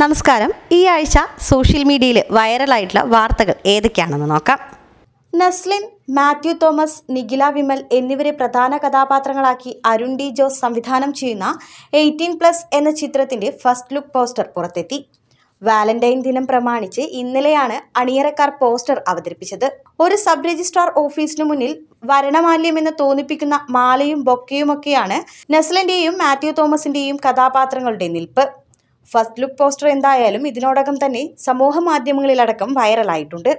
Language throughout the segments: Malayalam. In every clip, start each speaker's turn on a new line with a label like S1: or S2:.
S1: നമസ്കാരം ഈ ആഴ്ച സോഷ്യൽ മീഡിയയിൽ വൈറലായിട്ടുള്ള വാർത്തകൾ ഏതൊക്കെയാണെന്ന് നോക്കാം നസ്ലിൻ മാത്യു തോമസ് നിഖില വിമൽ എന്നിവരെ പ്രധാന കഥാപാത്രങ്ങളാക്കി അരുൺ ഡി ജോസ് സംവിധാനം ചെയ്യുന്ന എയ്റ്റീൻ പ്ലസ് എന്ന ചിത്രത്തിൻ്റെ ഫസ്റ്റ് ലുക്ക് പോസ്റ്റർ പുറത്തെത്തി വാലന്റൈൻ ദിനം പ്രമാണിച്ച് ഇന്നലെയാണ് അണിയറക്കാർ പോസ്റ്റർ അവതരിപ്പിച്ചത് ഒരു സബ് രജിസ്ട്രാർ ഓഫീസിനു മുന്നിൽ എന്ന് തോന്നിപ്പിക്കുന്ന മാലയും ബൊക്കയുമൊക്കെയാണ് നസ്ലന്റെയും മാത്യു തോമസിന്റെയും കഥാപാത്രങ്ങളുടെ നിൽപ്പ് ഫസ്റ്റ് ലുക്ക് പോസ്റ്റർ എന്തായാലും ഇതിനോടകം തന്നെ സമൂഹ മാധ്യമങ്ങളിലടക്കം വൈറലായിട്ടുണ്ട്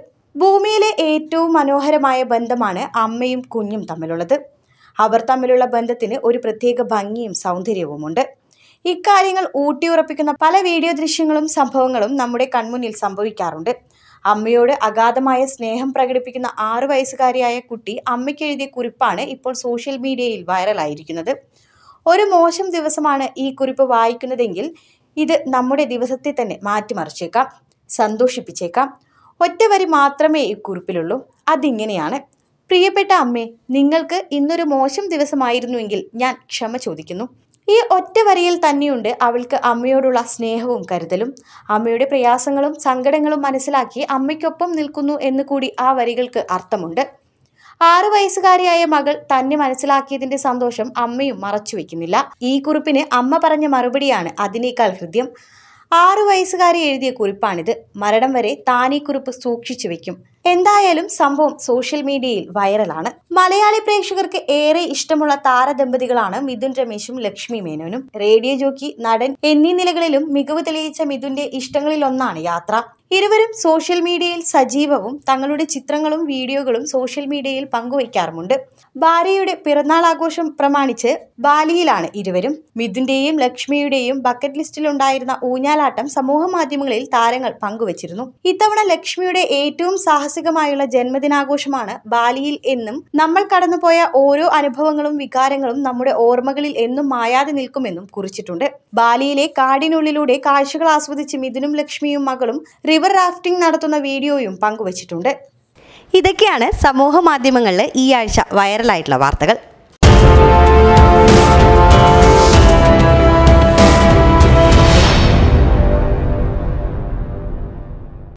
S1: ഭൂമിയിലെ ഏറ്റവും മനോഹരമായ ബന്ധമാണ് അമ്മയും കുഞ്ഞും തമ്മിലുള്ളത് അവർ തമ്മിലുള്ള ബന്ധത്തിന് ഒരു പ്രത്യേക ഭംഗിയും സൗന്ദര്യവുമുണ്ട് ഇക്കാര്യങ്ങൾ ഊട്ടിയുറപ്പിക്കുന്ന പല വീഡിയോ ദൃശ്യങ്ങളും സംഭവങ്ങളും നമ്മുടെ കൺമുന്നിൽ സംഭവിക്കാറുണ്ട് അമ്മയോട് അഗാധമായ സ്നേഹം പ്രകടിപ്പിക്കുന്ന ആറു വയസ്സുകാരിയായ കുട്ടി അമ്മയ്ക്ക് എഴുതിയ കുറിപ്പാണ് ഇപ്പോൾ സോഷ്യൽ മീഡിയയിൽ വൈറലായിരിക്കുന്നത് ഒരു മോശം ദിവസമാണ് ഈ കുറിപ്പ് വായിക്കുന്നതെങ്കിൽ ഇത് നമ്മുടെ ദിവസത്തെ തന്നെ മാറ്റിമറിച്ചേക്കാം സന്തോഷിപ്പിച്ചേക്കാം ഒറ്റ വരി മാത്രമേ ഈ കുറിപ്പിലുള്ളൂ അതിങ്ങനെയാണ് പ്രിയപ്പെട്ട അമ്മേ നിങ്ങൾക്ക് ഇന്നൊരു മോശം ദിവസമായിരുന്നുവെങ്കിൽ ഞാൻ ക്ഷമ ചോദിക്കുന്നു ഈ ഒറ്റ വരിയിൽ തന്നെയുണ്ട് അവൾക്ക് അമ്മയോടുള്ള സ്നേഹവും കരുതലും അമ്മയുടെ പ്രയാസങ്ങളും സങ്കടങ്ങളും മനസ്സിലാക്കി അമ്മയ്ക്കൊപ്പം നിൽക്കുന്നു എന്ന് കൂടി ആ വരികൾക്ക് അർത്ഥമുണ്ട് ആറു വയസ്സുകാരിയായ മകൾ തന്നെ മനസ്സിലാക്കിയതിന്റെ സന്തോഷം അമ്മയും മറച്ചുവെക്കുന്നില്ല ഈ കുറിപ്പിന് അമ്മ പറഞ്ഞ മറുപടിയാണ് അതിനേക്കാൾ ഹൃദ്യം ആറു വയസ്സുകാരി എഴുതിയ കുറിപ്പാണിത് മരണം വരെ താൻ ഈ കുറിപ്പ് സൂക്ഷിച്ചു വെക്കും എന്തായാലും സംഭവം സോഷ്യൽ മീഡിയയിൽ വൈറലാണ് മലയാളി പ്രേക്ഷകർക്ക് ഏറെ ഇഷ്ടമുള്ള താരദമ്പതികളാണ് മിഥുൻ രമേശും ലക്ഷ്മി മേനോനും റേഡിയോ ജോക്കി നടൻ എന്നീ നിലകളിലും മികവ് തെളിയിച്ച മിഥുന്റെ ഇഷ്ടങ്ങളിലൊന്നാണ് യാത്ര ഇരുവരും സോഷ്യൽ മീഡിയയിൽ സജീവവും തങ്ങളുടെ ചിത്രങ്ങളും വീഡിയോകളും സോഷ്യൽ മീഡിയയിൽ പങ്കുവയ്ക്കാറുമുണ്ട് ഭാര്യയുടെ പിറന്നാൾ ആഘോഷം പ്രമാണിച്ച് ബാലിയിലാണ് ഇരുവരും മിഥുന്റെയും ലക്ഷ്മിയുടെയും ബക്കറ്റ് ലിസ്റ്റിലുണ്ടായിരുന്ന ഊഞ്ഞാലാട്ടം സമൂഹ മാധ്യമങ്ങളിൽ താരങ്ങൾ പങ്കുവച്ചിരുന്നു ഇത്തവണ ലക്ഷ്മിയുടെ ഏറ്റവും സാഹസികമായുള്ള ജന്മദിനാഘോഷമാണ് ബാലിയിൽ എന്നും നമ്മൾ കടന്നുപോയ ഓരോ അനുഭവങ്ങളും വികാരങ്ങളും നമ്മുടെ ഓർമ്മകളിൽ എന്നും മായാതെ നിൽക്കുമെന്നും കുറിച്ചിട്ടുണ്ട് ബാലിയിലെ കാടിനുള്ളിലൂടെ കാഴ്ചകൾ ആസ്വദിച്ച് മിഥുനും ലക്ഷ്മിയും മകളും റിവർ റാഫ്റ്റിംഗ് നടത്തുന്ന വീഡിയോയും പങ്കുവച്ചിട്ടുണ്ട് ഇതൊക്കെയാണ് സമൂഹ മാധ്യമങ്ങളിൽ ഈ ആഴ്ച വൈറലായിട്ടുള്ള വാർത്തകൾ